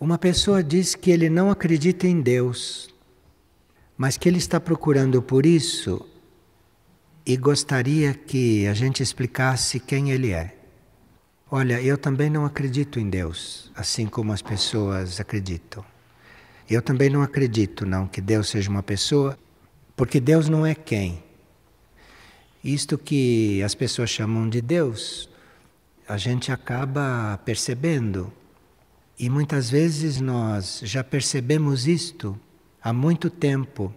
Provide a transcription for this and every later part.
Uma pessoa diz que ele não acredita em Deus, mas que ele está procurando por isso e gostaria que a gente explicasse quem ele é. Olha, eu também não acredito em Deus, assim como as pessoas acreditam. Eu também não acredito não que Deus seja uma pessoa, porque Deus não é quem. Isto que as pessoas chamam de Deus, a gente acaba percebendo e muitas vezes nós já percebemos isto há muito tempo,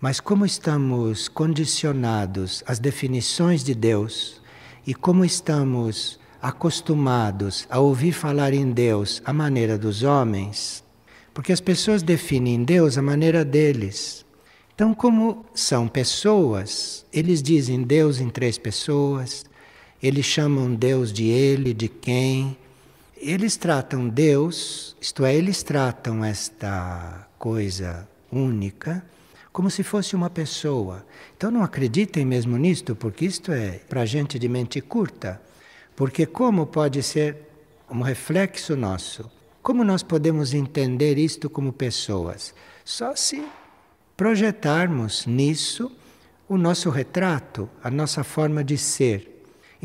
mas como estamos condicionados às definições de Deus e como estamos acostumados a ouvir falar em Deus à maneira dos homens, porque as pessoas definem Deus à maneira deles. Então, como são pessoas, eles dizem Deus em três pessoas, eles chamam Deus de ele, de quem, eles tratam Deus, isto é, eles tratam esta coisa única como se fosse uma pessoa. Então não acreditem mesmo nisto, porque isto é para gente de mente curta. Porque como pode ser um reflexo nosso? Como nós podemos entender isto como pessoas? Só se projetarmos nisso o nosso retrato, a nossa forma de ser.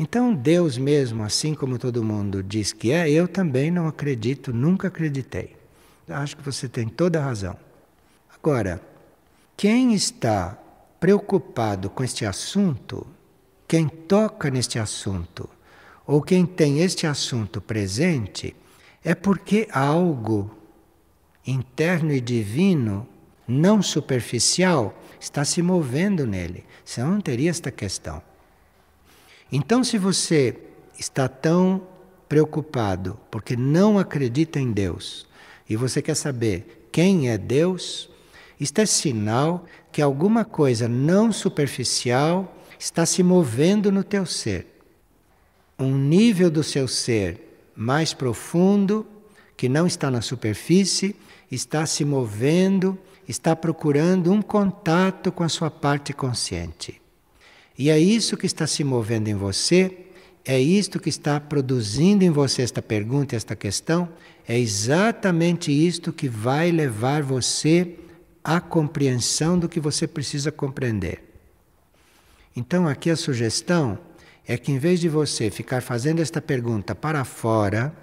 Então, Deus mesmo, assim como todo mundo diz que é, eu também não acredito, nunca acreditei. Acho que você tem toda a razão. Agora, quem está preocupado com este assunto, quem toca neste assunto, ou quem tem este assunto presente, é porque algo interno e divino, não superficial, está se movendo nele. Senão não teria esta questão. Então, se você está tão preocupado porque não acredita em Deus e você quer saber quem é Deus, isto é sinal que alguma coisa não superficial está se movendo no teu ser. Um nível do seu ser mais profundo, que não está na superfície, está se movendo, está procurando um contato com a sua parte consciente. E é isso que está se movendo em você, é isto que está produzindo em você esta pergunta, esta questão, é exatamente isto que vai levar você à compreensão do que você precisa compreender. Então, aqui a sugestão é que em vez de você ficar fazendo esta pergunta para fora,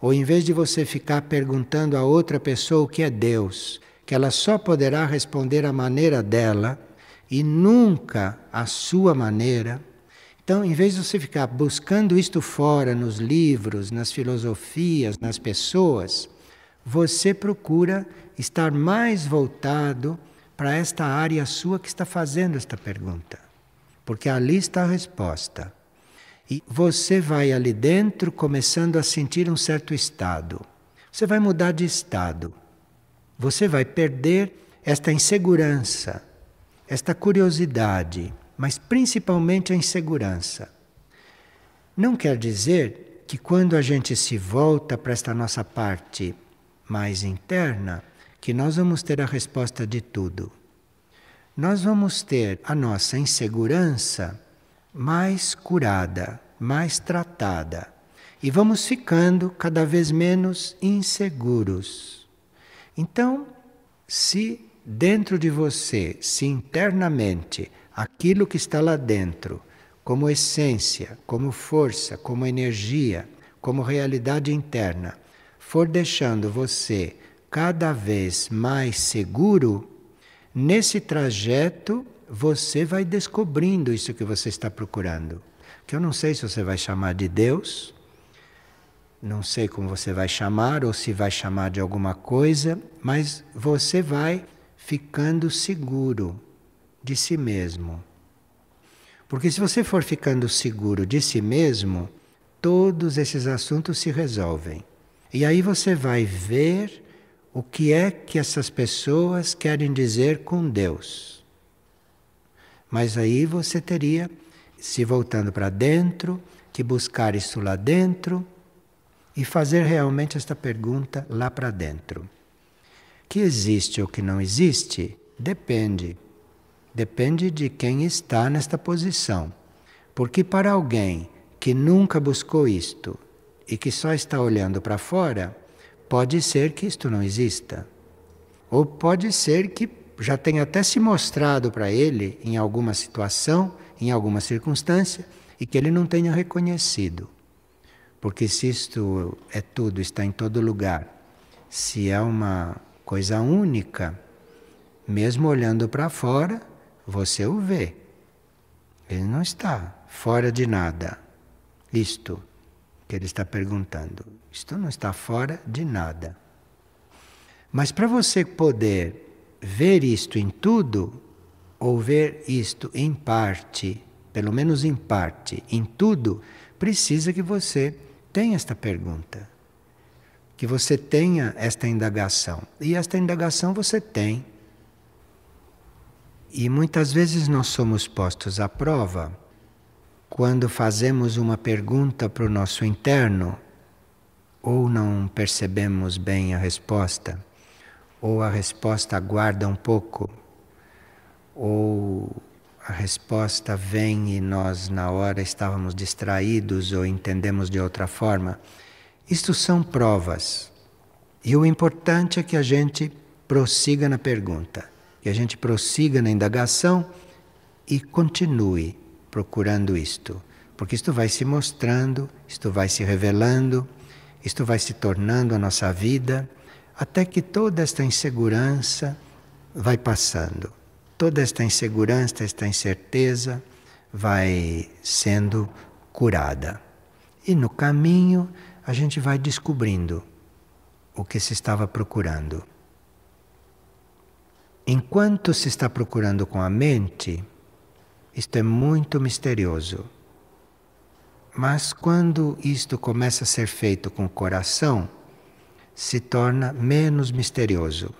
ou em vez de você ficar perguntando a outra pessoa o que é Deus, que ela só poderá responder à maneira dela, e nunca a sua maneira. Então, em vez de você ficar buscando isto fora nos livros, nas filosofias, nas pessoas, você procura estar mais voltado para esta área sua que está fazendo esta pergunta. Porque ali está a resposta. E você vai ali dentro começando a sentir um certo estado. Você vai mudar de estado. Você vai perder esta insegurança esta curiosidade, mas principalmente a insegurança. Não quer dizer que quando a gente se volta para esta nossa parte mais interna, que nós vamos ter a resposta de tudo. Nós vamos ter a nossa insegurança mais curada, mais tratada. E vamos ficando cada vez menos inseguros. Então, se dentro de você, se internamente aquilo que está lá dentro, como essência, como força, como energia, como realidade interna, for deixando você cada vez mais seguro, nesse trajeto você vai descobrindo isso que você está procurando. Que eu não sei se você vai chamar de Deus, não sei como você vai chamar ou se vai chamar de alguma coisa, mas você vai ficando seguro de si mesmo. Porque se você for ficando seguro de si mesmo, todos esses assuntos se resolvem. E aí você vai ver o que é que essas pessoas querem dizer com Deus. Mas aí você teria, se voltando para dentro, que buscar isso lá dentro e fazer realmente esta pergunta lá para dentro que existe ou que não existe depende. Depende de quem está nesta posição. Porque para alguém que nunca buscou isto e que só está olhando para fora, pode ser que isto não exista. Ou pode ser que já tenha até se mostrado para ele em alguma situação, em alguma circunstância, e que ele não tenha reconhecido. Porque se isto é tudo, está em todo lugar, se é uma coisa única. Mesmo olhando para fora, você o vê. Ele não está fora de nada. Isto que ele está perguntando. Isto não está fora de nada. Mas para você poder ver isto em tudo, ou ver isto em parte, pelo menos em parte, em tudo, precisa que você tenha esta pergunta que você tenha esta indagação. E esta indagação você tem. E muitas vezes nós somos postos à prova quando fazemos uma pergunta para o nosso interno ou não percebemos bem a resposta, ou a resposta aguarda um pouco, ou a resposta vem e nós na hora estávamos distraídos ou entendemos de outra forma. Isto são provas. E o importante é que a gente prossiga na pergunta, que a gente prossiga na indagação e continue procurando isto, porque isto vai se mostrando, isto vai se revelando, isto vai se tornando a nossa vida, até que toda esta insegurança vai passando. Toda esta insegurança, esta incerteza vai sendo curada. E no caminho a gente vai descobrindo o que se estava procurando. Enquanto se está procurando com a mente, isto é muito misterioso. Mas quando isto começa a ser feito com o coração, se torna menos misterioso.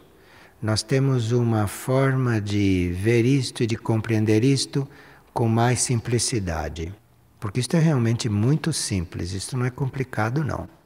Nós temos uma forma de ver isto e de compreender isto com mais simplicidade. Porque isto é realmente muito simples, isto não é complicado não.